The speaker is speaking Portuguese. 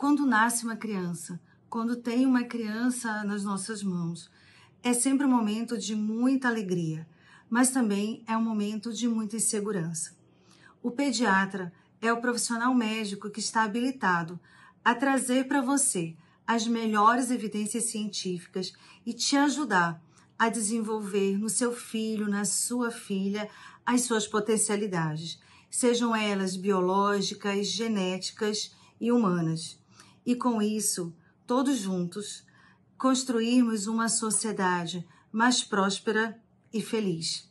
quando nasce uma criança, quando tem uma criança nas nossas mãos, é sempre um momento de muita alegria, mas também é um momento de muita insegurança. O pediatra é o profissional médico que está habilitado a trazer para você as melhores evidências científicas e te ajudar a desenvolver no seu filho, na sua filha, as suas potencialidades, sejam elas biológicas, genéticas e humanas e com isso, todos juntos, construirmos uma sociedade mais próspera e feliz.